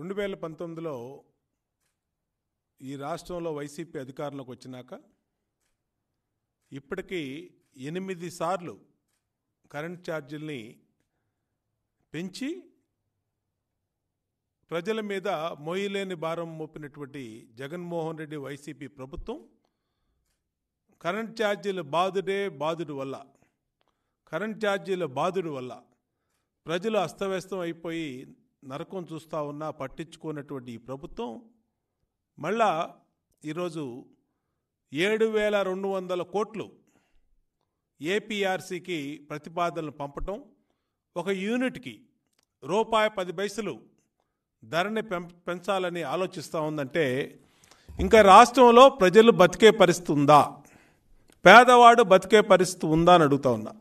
రెండు వేల పంతొమ్మిదిలో ఈ రాష్ట్రంలో వైసీపీ అధికారంలోకి వచ్చినాక ఇప్పటికీ ఎనిమిది సార్లు కరెంట్ ఛార్జీల్ని పెంచి ప్రజల మీద మొయ్యలేని భారం మోపినటువంటి జగన్మోహన్ రెడ్డి వైసీపీ ప్రభుత్వం కరెంట్ ఛార్జీల బాధుడే బాధుడు వల్ల కరెంట్ ఛార్జీల బాధుడు వల్ల ప్రజలు అస్తవ్యస్తం అయిపోయి నరకం చూస్తూ ఉన్నా పట్టించుకున్నటువంటి ఈ ప్రభుత్వం మళ్ళా ఈరోజు ఏడు వేల రెండు వందల కోట్లు ఏపీఆర్సీకి ప్రతిపాదనలు పంపటం ఒక యూనిట్కి రూపాయి పది పైసలు ధరని పెంచాలని ఆలోచిస్తూ ఉందంటే ఇంకా రాష్ట్రంలో ప్రజలు బతికే పరిస్థితి ఉందా పేదవాడు బతికే పరిస్థితి ఉందా అని అడుగుతా ఉన్నా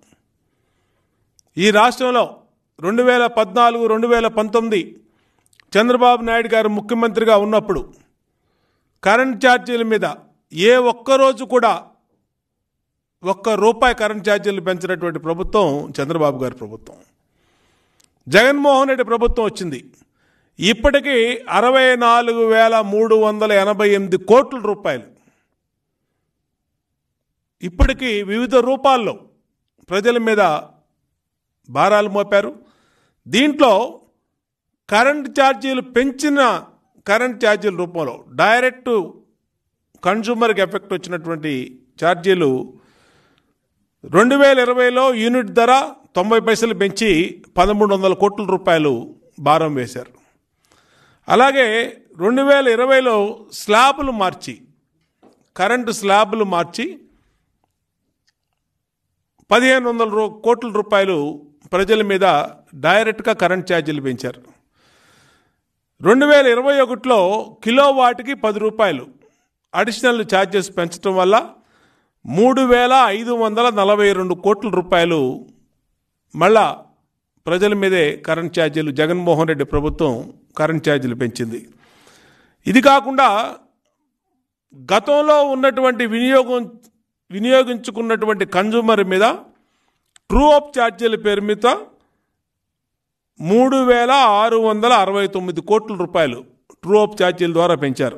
ఈ రాష్ట్రంలో రెండు వేల పద్నాలుగు రెండు వేల పంతొమ్మిది చంద్రబాబు నాయుడు గారు ముఖ్యమంత్రిగా ఉన్నప్పుడు కరెంట్ ఛార్జీల మీద ఏ ఒక్కరోజు కూడా ఒక్క రూపాయి కరెంట్ ఛార్జీలు పెంచినటువంటి ప్రభుత్వం చంద్రబాబు గారి ప్రభుత్వం జగన్మోహన్ రెడ్డి ప్రభుత్వం వచ్చింది ఇప్పటికీ అరవై నాలుగు వేల మూడు వందల ఎనభై ఎనిమిది కోట్ల రూపాయలు ఇప్పటికీ వివిధ రూపాల్లో ప్రజల మీద భారాలు మోపారు దీంట్లో కరెంట్ ఛార్జీలు పెంచిన కరెంట్ ఛార్జీల రూపంలో డైరెక్ట్ కన్జ్యూమర్కి ఎఫెక్ట్ వచ్చినటువంటి ఛార్జీలు రెండు వేల ఇరవైలో యూనిట్ ధర తొంభై పైసలు పెంచి పదమూడు వందల కోట్ల రూపాయలు భారం వేశారు అలాగే రెండు వేల ఇరవైలో స్లాబులు మార్చి కరెంటు స్లాబులు మార్చి పదిహేను వందల కోట్ల రూపాయలు ప్రజల మీద డైరెక్ట్గా కరెంట్ ఛార్జీలు పెంచారు రెండు వేల ఇరవై ఒకటిలో కిలో వాటికి పది రూపాయలు అడిషనల్ ఛార్జెస్ పెంచడం వల్ల మూడు వేల ఐదు వందల నలభై రెండు కోట్ల రూపాయలు మళ్ళా ప్రజల మీదే కరెంట్ ఛార్జీలు జగన్మోహన్ రెడ్డి ప్రభుత్వం కరెంట్ ఛార్జీలు పెంచింది ఇది కాకుండా గతంలో ఉన్నటువంటి వినియోగం వినియోగించుకున్నటువంటి కన్జ్యూమర్ మీద ట్రూ అప్ ఛార్జీల పేరు మీద మూడు వేల ఆరు వందల అరవై తొమ్మిది కోట్ల రూపాయలు ట్రూఅప్ ఛార్జీల ద్వారా పెంచారు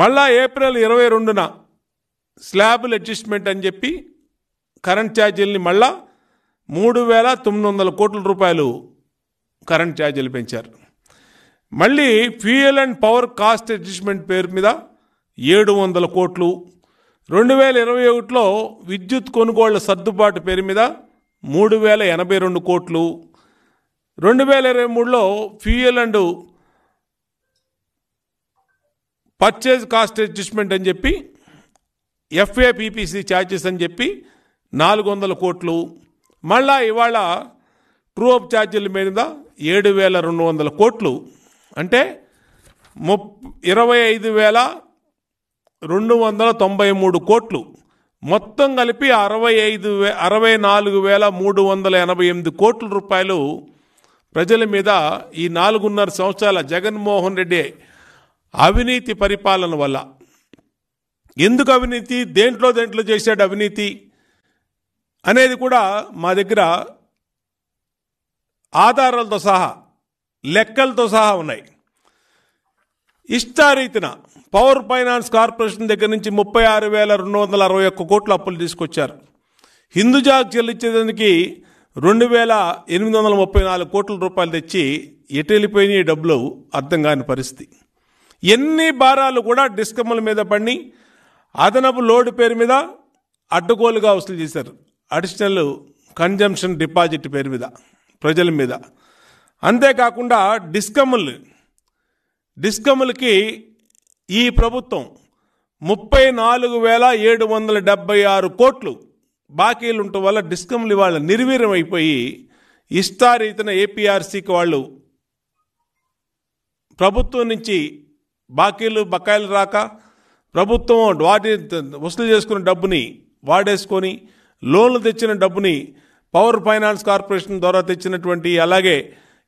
మళ్ళా ఏప్రిల్ ఇరవై రెండున స్లాబ్లు అడ్జస్ట్మెంట్ అని చెప్పి కరెంట్ ఛార్జీలని మళ్ళా మూడు వేల తొమ్మిది వందల కోట్ల రూపాయలు కరెంట్ ఛార్జీలు పెంచారు మళ్ళీ fuel and power cost adjustment పేరు మీద ఏడు వందల కోట్లు రెండు వేల ఇరవై ఒకటిలో విద్యుత్ కొనుగోళ్ల సర్దుబాటు పేరు మీద మూడు వేల ఎనభై రెండు కోట్లు రెండు వేల ఇరవై మూడులో fuel and purchase cost adjustment అని చెప్పి ఎఫ్ఏపిపిసి ఛార్జెస్ అని చెప్పి నాలుగు వందల కోట్లు మళ్ళా ఇవాళ ట్రూ అప్ ఛార్జీల మీద ఏడు వేల రెండు వందల కోట్లు అంటే ముప్ ఇరవై ఐదు వేల రెండు వందల తొంభై మూడు కోట్లు మొత్తం కలిపి అరవై ఐదు వే అరవై నాలుగు వేల మూడు వందల ఎనభై ఎనిమిది కోట్ల రూపాయలు ప్రజల మీద ఈ నాలుగున్నర సంవత్సరాల జగన్మోహన్ రెడ్డి అవినీతి పరిపాలన వల్ల ఎందుకు అవినీతి దేంట్లో దేంట్లో చేశాడు అవినీతి అనేది కూడా మా దగ్గర ఆధారాలతో సహా లెక్కలతో సహా ఉన్నాయి ఇష్టారీతిన పవర్ ఫైనాన్స్ కార్పొరేషన్ దగ్గర నుంచి ముప్పై ఆరు వేల రెండు వందల అరవై ఒక్క కోట్ల అప్పులు తీసుకొచ్చారు హిందూజాకి చెల్లించేదానికి రెండు వేల ఎనిమిది వందల ముప్పై నాలుగు కోట్ల రూపాయలు తెచ్చి ఎటెళ్ళిపోయినాయి డబ్బులు అర్థం కాని పరిస్థితి ఎన్ని భారాలు కూడా డిస్కమ్ల మీద పడి అదనపు లోడ్ పేరు మీద అడ్డుకోలుగా వసూలు చేశారు అడిషనల్ కన్జంప్షన్ డిపాజిట్ పేరు మీద ప్రజల మీద అంతేకాకుండా డిస్కమ్లు డిస్కమ్లకి ఈ ప్రభుత్వం ముప్పై నాలుగు వేల ఏడు వందల డెబ్బై ఆరు కోట్లు బాకీలు ఉండటం వల్ల డిస్కంలు ఇవాళ నిర్వీర్యం అయిపోయి ఇష్టారీతన ఏపీఆర్సీకి వాళ్ళు ప్రభుత్వం నుంచి బాకీలు బకాయిలు రాక ప్రభుత్వం వాటి వసూలు చేసుకున్న డబ్బుని వాడేసుకొని లోన్లు తెచ్చిన డబ్బుని పవర్ ఫైనాన్స్ కార్పొరేషన్ ద్వారా తెచ్చినటువంటి అలాగే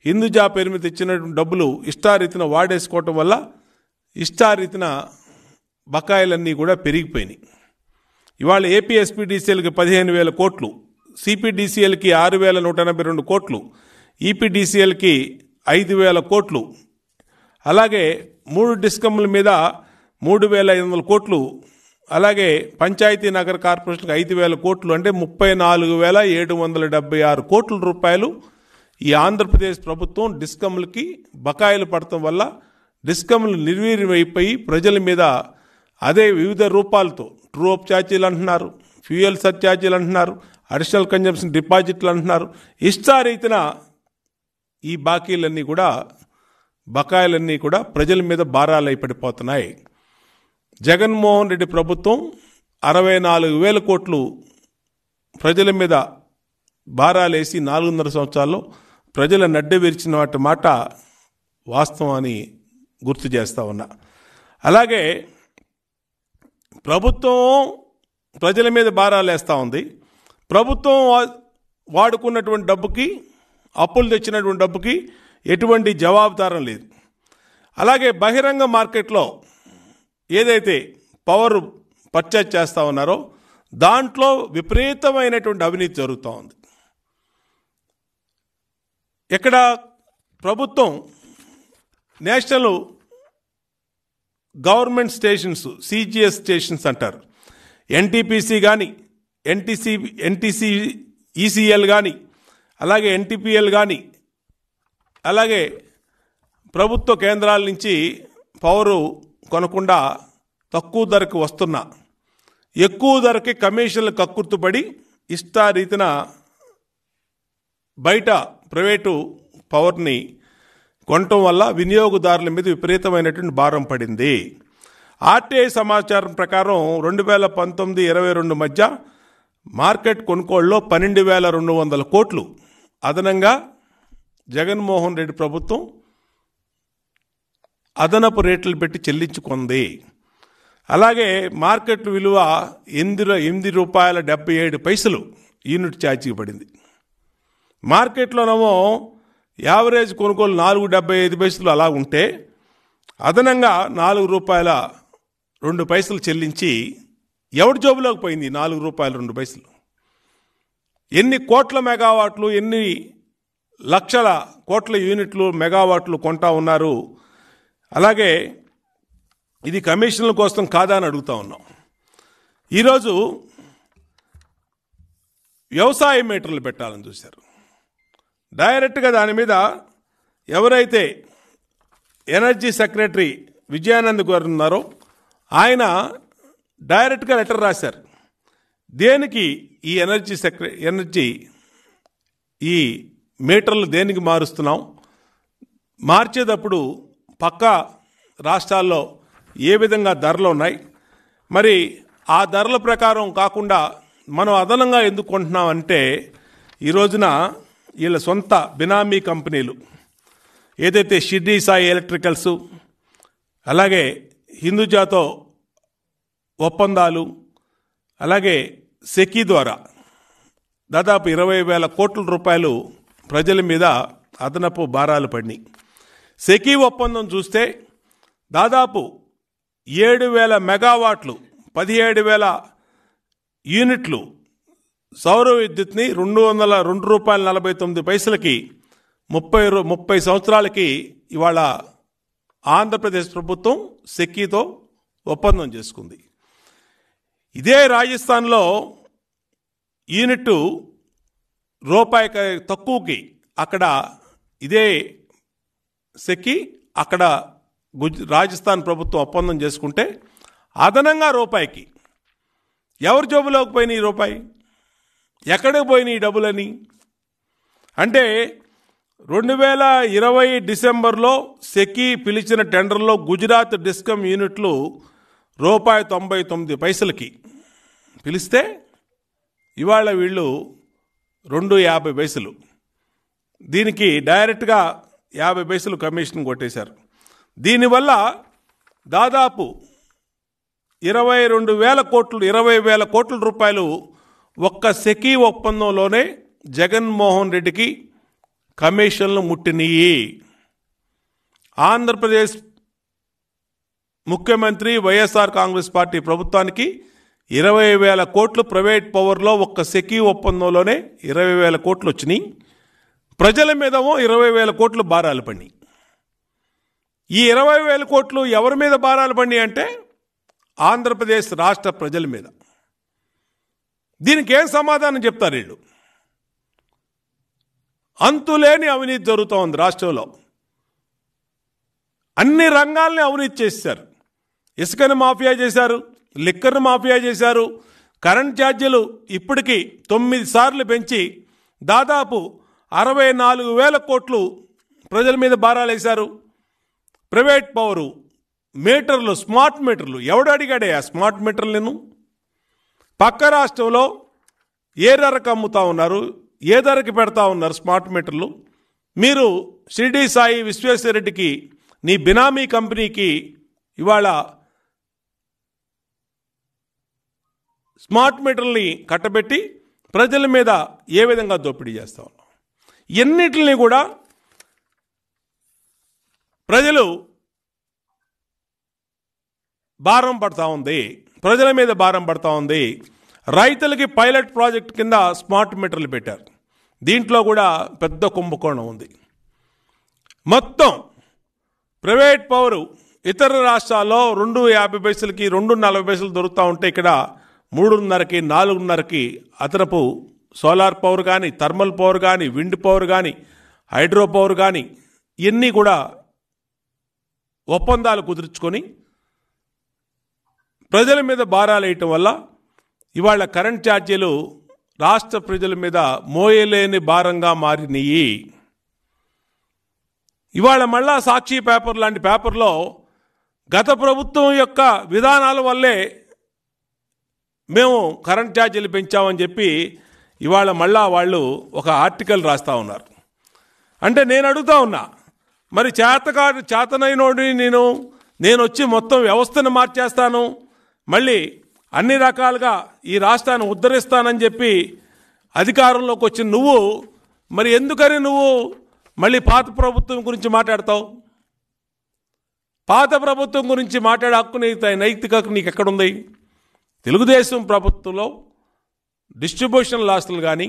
హిందుజా పేరు మీద తెచ్చిన డబ్బులు ఇష్టారీతిన వాడేసుకోవటం వల్ల ఇష్టారీతిన బకాయిలన్నీ కూడా పెరిగిపోయినాయి ఇవాళ ఏపీఎస్పీడీసీఎల్కి పదిహేను వేల కోట్లు సిపిడిసిఎల్కి ఆరు వేల నూట ఎనభై రెండు కోట్లు ఈపీడీసీఎల్కి ఐదు వేల కోట్లు అలాగే మూడు డిస్కమ్ల మీద మూడు వేల ఐదు వందల కోట్లు అలాగే పంచాయతీ నగర కార్పొరేషన్కి ఐదు వేల కోట్లు అంటే ముప్పై నాలుగు వేల ఏడు వందల డెబ్బై ఆరు కోట్ల రూపాయలు ఈ ఆంధ్రప్రదేశ్ ప్రభుత్వం డిస్కమ్లకి బకాయిలు పడటం వల్ల డిస్కమ్లు నిర్వీర్యమైపోయి ప్రజల మీద అదే వివిధ రూపాలతో ట్రూఅప్ ఛార్జీలు అంటున్నారు ఫ్యూయల్ సర్ఛార్జీలు అంటున్నారు అడిషనల్ కన్జంప్షన్ డిపాజిట్లు అంటున్నారు ఇష్టారీతిన ఈ బాకీలన్నీ కూడా బకాయిలన్నీ కూడా ప్రజల మీద భారాలై పడిపోతున్నాయి జగన్మోహన్ రెడ్డి ప్రభుత్వం అరవై నాలుగు వేల కోట్లు ప్రజల మీద భారాలేసి నాలుగున్నర సంవత్సరాల్లో ప్రజల నడ్డ విరిచిన వాటి మాట వాస్తవం అని గుర్తు చేస్తా ఉన్నా అలాగే ప్రభుత్వం ప్రజల మీద భారాలేస్తూ ఉంది ప్రభుత్వం వాడుకున్నటువంటి డబ్బుకి అప్పులు తెచ్చినటువంటి డబ్బుకి ఎటువంటి జవాబుదారం లేదు అలాగే బహిరంగ మార్కెట్లో ఏదైతే పవర్ పర్చేజ్ చేస్తూ ఉన్నారో దాంట్లో విపరీతమైనటువంటి అవినీతి జరుగుతూ ఉంది ఇక్కడ ప్రభుత్వం national government stations CGS stations అంటారు ఎన్టీపీసీ కానీ ఎన్టీసీ ఎన్టీసీ ఈసీఎల్ కానీ అలాగే ఎన్టీపీఎల్ కానీ అలాగే ప్రభుత్వ కేంద్రాల నుంచి పవరు కొనకుండా తక్కువ ధరకు వస్తున్నా ఎక్కువ ధరకి కమిషన్లు కక్కుర్తుపడి ఇష్టారీతిన బయట ప్రైవేటు పవర్ని కొనటం వల్ల వినియోగదారుల మీద విపరీతమైనటువంటి భారం పడింది ఆర్టీఐ సమాచారం ప్రకారం రెండు వేల పంతొమ్మిది ఇరవై రెండు మధ్య మార్కెట్ కొనుగోళ్ళలో పన్నెండు వేల రెండు వందల కోట్లు అదనంగా జగన్మోహన్ రెడ్డి ప్రభుత్వం అదనపు రేట్లు పెట్టి చెల్లించుకుంది అలాగే మార్కెట్ విలువ ఎనిమిది ఎనిమిది రూపాయల డెబ్బై ఏడు పైసలు యూనిట్ ఛార్జీ పడింది మార్కెట్లోనేమో యావరేజ్ కొనుగోలు నాలుగు డెబ్బై ఐదు పైసలు అలా ఉంటే అదనంగా నాలుగు రూపాయల రెండు పైసలు చెల్లించి ఎవరి జోబులోకి పోయింది నాలుగు రూపాయలు రెండు పైసలు ఎన్ని కోట్ల మెగావాట్లు ఎన్ని లక్షల కోట్ల యూనిట్లు మెగావాట్లు కొంటా ఉన్నారు అలాగే ఇది కమిషన్ల కోసం కాదా అని అడుగుతా ఉన్నాం ఈరోజు వ్యవసాయ మీటర్లు పెట్టాలని చూశారు డైరెక్ట్గా దాని మీద ఎవరైతే ఎనర్జీ సెక్రటరీ విజయానంద్ గారు ఉన్నారో ఆయన డైరెక్ట్గా లెటర్ రాశారు దేనికి ఈ ఎనర్జీ సెక్ర ఎనర్జీ ఈ మీటర్లు దేనికి మారుస్తున్నాం మార్చేటప్పుడు పక్క రాష్ట్రాల్లో ఏ విధంగా ధరలు ఉన్నాయి మరి ఆ ధరల ప్రకారం కాకుండా మనం అదనంగా ఎందుకు కొంటున్నామంటే ఈ రోజున వీళ్ళ సొంత బినామీ కంపెనీలు ఏదైతే షిర్డీ సాయి ఎలక్ట్రికల్స్ అలాగే హిందూజాతో ఒప్పందాలు అలాగే సెకీ ద్వారా దాదాపు ఇరవై వేల కోట్ల రూపాయలు ప్రజల మీద అదనపు భారాలు పడినాయి సెకీ ఒప్పందం చూస్తే దాదాపు ఏడు వేల మెగావాట్లు పదిహేడు వేల యూనిట్లు సౌర విద్యుత్ని రెండు వందల రెండు రూపాయల నలభై తొమ్మిది పైసలకి ముప్పై ముప్పై సంవత్సరాలకి ఇవాళ ఆంధ్రప్రదేశ్ ప్రభుత్వం సెక్కీతో ఒప్పందం చేసుకుంది ఇదే రాజస్థాన్లో యూనిట్ రూపాయి తక్కువకి అక్కడ ఇదే సెక్కి అక్కడ గుజ్ రాజస్థాన్ ప్రభుత్వం ఒప్పందం చేసుకుంటే అదనంగా రూపాయికి ఎవరి జోబులోకి పోయినాయి ఈ రూపాయి ఎక్కడికి పోయినాయి డబ్బులని అంటే రెండు వేల ఇరవై డిసెంబర్లో సెకీ పిలిచిన టెండర్లో గుజరాత్ డిస్కమ్ యూనిట్లు రూపాయి తొంభై తొమ్మిది పైసలకి పిలిస్తే ఇవాళ వీళ్ళు రెండు యాభై పైసలు దీనికి డైరెక్ట్గా యాభై పైసలు కమిషన్ కొట్టేశారు దీనివల్ల దాదాపు ఇరవై రెండు వేల కోట్లు ఇరవై వేల కోట్ల రూపాయలు ఒక్క సెకీ ఒప్పందంలోనే జగన్మోహన్ రెడ్డికి కమిషన్లు ముట్టినయి ఆంధ్రప్రదేశ్ ముఖ్యమంత్రి వైఎస్ఆర్ కాంగ్రెస్ పార్టీ ప్రభుత్వానికి ఇరవై వేల కోట్లు ప్రైవేట్ పవర్లో ఒక్క సెకీ ఒప్పందంలోనే ఇరవై వేల కోట్లు వచ్చినాయి ప్రజల మీదమో ఇరవై వేల కోట్లు భారాలు పడినాయి ఈ ఇరవై వేల కోట్లు ఎవరి మీద భారాలు పడి అంటే ఆంధ్రప్రదేశ్ రాష్ట్ర ప్రజల మీద దీనికి ఏం సమాధానం చెప్తారు వీళ్ళు అంతులేని అవినీతి జరుగుతూ ఉంది రాష్ట్రంలో అన్ని రంగాల్ని అవినీతి చేశారు ఇసుకను మాఫియా చేశారు లిక్కర్ను మాఫియా చేశారు కరెంట్ ఛార్జీలు ఇప్పటికీ తొమ్మిది సార్లు పెంచి దాదాపు అరవై నాలుగు వేల కోట్లు ప్రజల మీద భారాలేశారు ప్రైవేట్ పవరు మీటర్లు స్మార్ట్ మీటర్లు ఎవడు అడిగాడే ఆ స్మార్ట్ మీటర్లను పక్క రాష్ట్రంలో ఏ ధరకు అమ్ముతా ఉన్నారు ఏ ధరకు పెడతా ఉన్నారు స్మార్ట్ మీటర్లు మీరు షిర్డి సాయి విశ్వేశ్వరరెడ్డికి నీ బినామీ కంపెనీకి ఇవాళ స్మార్ట్ మీటర్ని కట్టబెట్టి ప్రజల మీద ఏ విధంగా దోపిడీ చేస్తా ఉన్నాం ఎన్నిటిని కూడా ప్రజలు భారం పడతా ఉంది ప్రజల మీద భారం పడతా ఉంది రైతులకి పైలట్ ప్రాజెక్ట్ కింద స్మార్ట్ మీటర్లు పెట్టారు దీంట్లో కూడా పెద్ద కుంభకోణం ఉంది మొత్తం ప్రైవేట్ పవరు ఇతర రాష్ట్రాల్లో రెండు యాభై పైసలకి రెండు నలభై పైసలు దొరుకుతూ ఉంటే ఇక్కడ మూడున్నరకి నాలుగున్నరకి అతనపు సోలార్ పవర్ కానీ థర్మల్ పవర్ కానీ విండ్ పవర్ కానీ హైడ్రో పవర్ కానీ ఇవన్నీ కూడా ఒప్పందాలు కుదుర్చుకొని ప్రజల మీద వేయటం వల్ల ఇవాళ కరెంట్ ఛార్జీలు రాష్ట్ర ప్రజల మీద మోయలేని భారంగా మారినాయి ఇవాళ మళ్ళా సాక్షి పేపర్ లాంటి పేపర్లో గత ప్రభుత్వం యొక్క విధానాల వల్లే మేము కరెంట్ ఛార్జీలు పెంచామని చెప్పి ఇవాళ మళ్ళా వాళ్ళు ఒక ఆర్టికల్ రాస్తూ ఉన్నారు అంటే నేను అడుగుతా ఉన్నా మరి చేతకాడు చేతనైనోడిని నేను నేను వచ్చి మొత్తం వ్యవస్థను మార్చేస్తాను మళ్ళీ అన్ని రకాలుగా ఈ రాష్ట్రాన్ని ఉద్ధరిస్తానని చెప్పి అధికారంలోకి వచ్చిన నువ్వు మరి ఎందుకని నువ్వు మళ్ళీ పాత ప్రభుత్వం గురించి మాట్లాడతావు పాత ప్రభుత్వం గురించి మాట్లాడే హక్కు నైతిక హక్కు నీకు ఎక్కడుంది తెలుగుదేశం ప్రభుత్వంలో డిస్ట్రిబ్యూషన్ లాస్టులు కానీ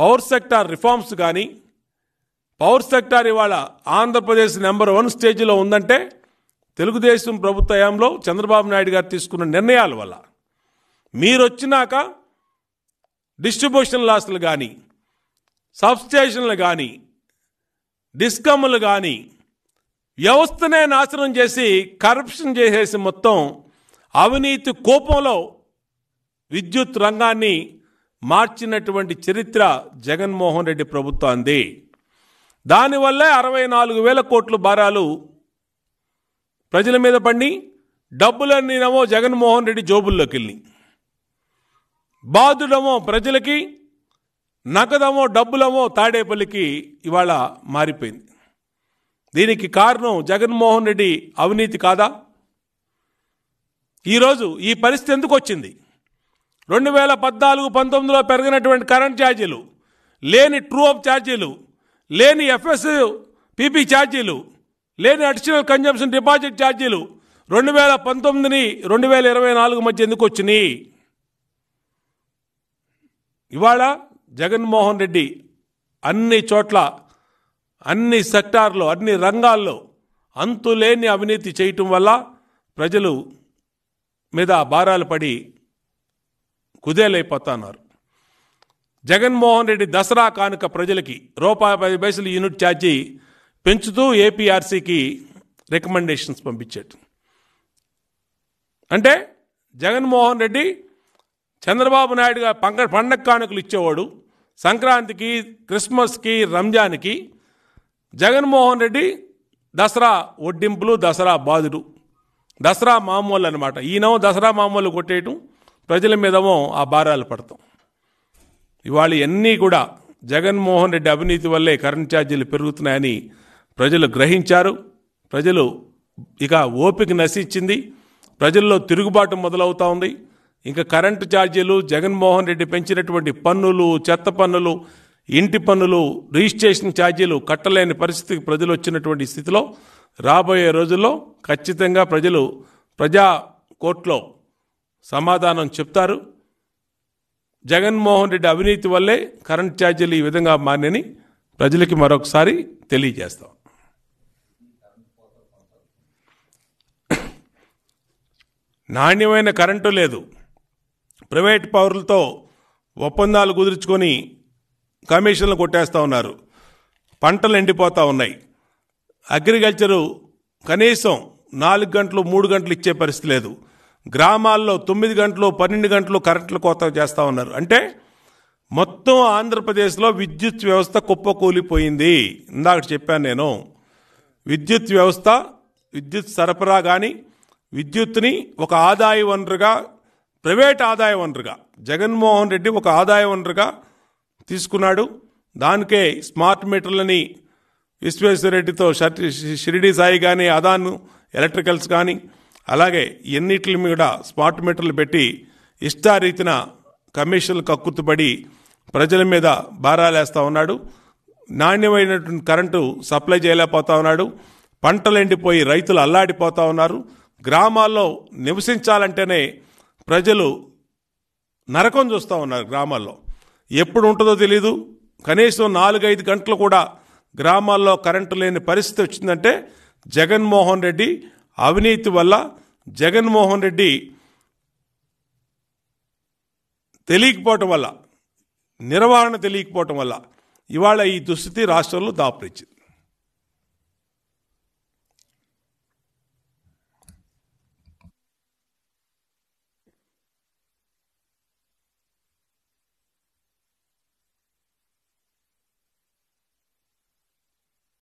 పవర్ సెక్టార్ రిఫార్మ్స్ కానీ పవర్ సెక్టార్ ఇవాళ ఆంధ్రప్రదేశ్ నెంబర్ వన్ స్టేజ్లో ఉందంటే తెలుగుదేశం ప్రభుత్వ హయాంలో చంద్రబాబు నాయుడు గారు తీసుకున్న నిర్ణయాల వల్ల మీరు వచ్చినాక డిస్ట్రిబ్యూషన్ లాస్లు కానీ సబ్స్టేషన్లు కానీ డిస్కమ్లు కానీ వ్యవస్థనే నాశనం చేసి కరప్షన్ చేసేసి మొత్తం అవినీతి కోపంలో విద్యుత్ రంగాన్ని మార్చినటువంటి చరిత్ర జగన్మోహన్ రెడ్డి ప్రభుత్వం అంది దానివల్లే అరవై నాలుగు వేల కోట్లు భారాలు ప్రజల మీద పడి డబ్బులన్నీనమో జగన్మోహన్ రెడ్డి జోబుల్లోకి వెళ్ళి బాధుడమో ప్రజలకి నగదమో డబ్బులమో తాడేపల్లికి ఇవాళ మారిపోయింది దీనికి కారణం జగన్మోహన్ రెడ్డి అవినీతి కాదా ఈరోజు ఈ పరిస్థితి ఎందుకు వచ్చింది రెండు వేల పద్నాలుగు పంతొమ్మిదిలో పెరిగినటువంటి కరెంట్ ఛార్జీలు లేని ట్రూ ఛార్జీలు లేని ఎఫ్ఎస్ పీపీ ఛార్జీలు లేని అడిషనల్ కన్జంప్షన్ డిపాజిట్ ఛార్జీలు రెండు వేల పంతొమ్మిదిని రెండు వేల ఇరవై నాలుగు మధ్య ఎందుకు వచ్చినాయి ఇవాళ జగన్మోహన్ రెడ్డి అన్ని చోట్ల అన్ని సెక్టార్లో అన్ని రంగాల్లో అంతులేని అవినీతి చేయటం వల్ల ప్రజలు మీద భారాలు పడి కుదేలైపోతున్నారు జగన్మోహన్ రెడ్డి దసరా కానుక ప్రజలకి రూపాయి పది పైసలు యూనిట్ ఛార్జీ పెంచుతూ ఏపీఆర్సీకి రికమెండేషన్స్ పంపించాడు అంటే జగన్మోహన్ రెడ్డి చంద్రబాబు నాయుడు గారు పంక పండగ కానుకలు ఇచ్చేవాడు సంక్రాంతికి క్రిస్మస్కి రంజాన్కి జగన్మోహన్ రెడ్డి దసరా ఒడ్డింపులు దసరా బాధుడు దసరా మామూలు అనమాట ఈయనేమో దసరా మామూలు కొట్టేయటం ప్రజల మీదమో ఆ భారాలు పడతాం ఇవాళ ఇవన్నీ కూడా జగన్మోహన్ రెడ్డి అవినీతి వల్లే కరెంట్ ఛార్జీలు పెరుగుతున్నాయని ప్రజలు గ్రహించారు ప్రజలు ఇక ఓపిక నశించింది ప్రజల్లో తిరుగుబాటు మొదలవుతా ఉంది ఇంకా కరెంటు ఛార్జీలు జగన్మోహన్ రెడ్డి పెంచినటువంటి పన్నులు చెత్త పన్నులు ఇంటి పన్నులు రిజిస్ట్రేషన్ ఛార్జీలు కట్టలేని పరిస్థితికి ప్రజలు వచ్చినటువంటి స్థితిలో రాబోయే రోజుల్లో ఖచ్చితంగా ప్రజలు ప్రజా కోర్టులో సమాధానం చెప్తారు జగన్మోహన్ రెడ్డి అవినీతి వల్లే కరెంట్ ఛార్జీలు ఈ విధంగా మారినని ప్రజలకి మరొకసారి తెలియజేస్తాం నాణ్యమైన కరెంటు లేదు ప్రైవేట్ పవర్లతో ఒప్పందాలు కుదుర్చుకొని కమిషన్లు కొట్టేస్తూ ఉన్నారు పంటలు ఎండిపోతూ ఉన్నాయి అగ్రికల్చరు కనీసం నాలుగు గంటలు మూడు గంటలు ఇచ్చే పరిస్థితి లేదు గ్రామాల్లో తొమ్మిది గంటలు పన్నెండు గంటలు కరెంట్లు కోత చేస్తూ ఉన్నారు అంటే మొత్తం ఆంధ్రప్రదేశ్లో విద్యుత్ వ్యవస్థ కుప్పకూలిపోయింది ఇందాక చెప్పాను నేను విద్యుత్ వ్యవస్థ విద్యుత్ సరఫరా కానీ విద్యుత్ని ఒక ఆదాయ వనరుగా ప్రైవేట్ ఆదాయ వనరుగా జగన్మోహన్ రెడ్డి ఒక ఆదాయ వనరుగా తీసుకున్నాడు దానికే స్మార్ట్ మీటర్లని విశ్వేశ్వరరెడ్డితో షిరిడి సాయి కానీ అదాను ఎలక్ట్రికల్స్ కానీ అలాగే ఎన్నిటి మీద స్మార్ట్ మీటర్లు పెట్టి ఇష్టారీతిన కమిషన్లు కక్కుర్తుపడి ప్రజల మీద భారాలేస్తూ ఉన్నాడు నాణ్యమైనటువంటి కరెంటు సప్లై చేయలేకపోతా ఉన్నాడు పంటలు ఎండిపోయి రైతులు అల్లాడిపోతూ ఉన్నారు గ్రామాల్లో నివసించాలంటేనే ప్రజలు నరకం చూస్తూ ఉన్నారు గ్రామాల్లో ఎప్పుడు ఉంటుందో తెలీదు కనీసం నాలుగైదు గంటలు కూడా గ్రామాల్లో కరెంటు లేని పరిస్థితి వచ్చిందంటే జగన్మోహన్ రెడ్డి అవినీతి వల్ల జగన్మోహన్ రెడ్డి తెలియకపోవటం వల్ల నిర్వహణ తెలియకపోవటం వల్ల ఇవాళ ఈ దుస్థితి రాష్ట్రంలో దాపురించింది